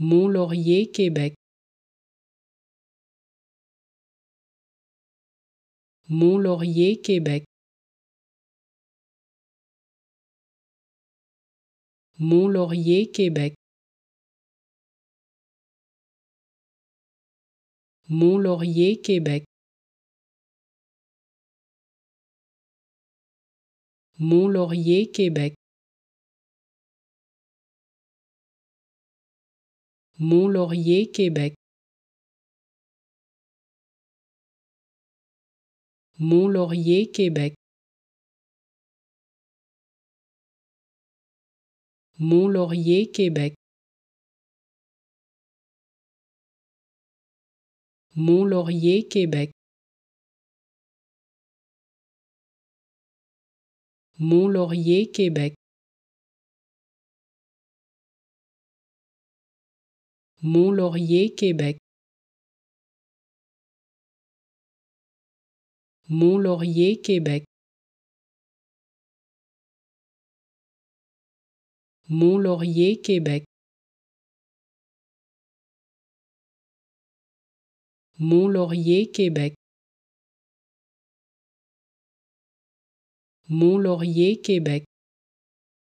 Mont-Laurier, Québec. Mont-Laurier, Québec. Mont-Laurier, Québec. Mont-Laurier, Québec. Mont-Laurier, Québec. Mont-Laurier, Québec. Mont-Laurier, Québec. Mont-Laurier, Québec. Mont-Laurier, Québec. Mont-Laurier, Québec. Mont-Laurier, Québec. Mont-Laurier, Québec. Mont-Laurier, Québec. Mont-Laurier, Québec. Mont-Laurier, Québec.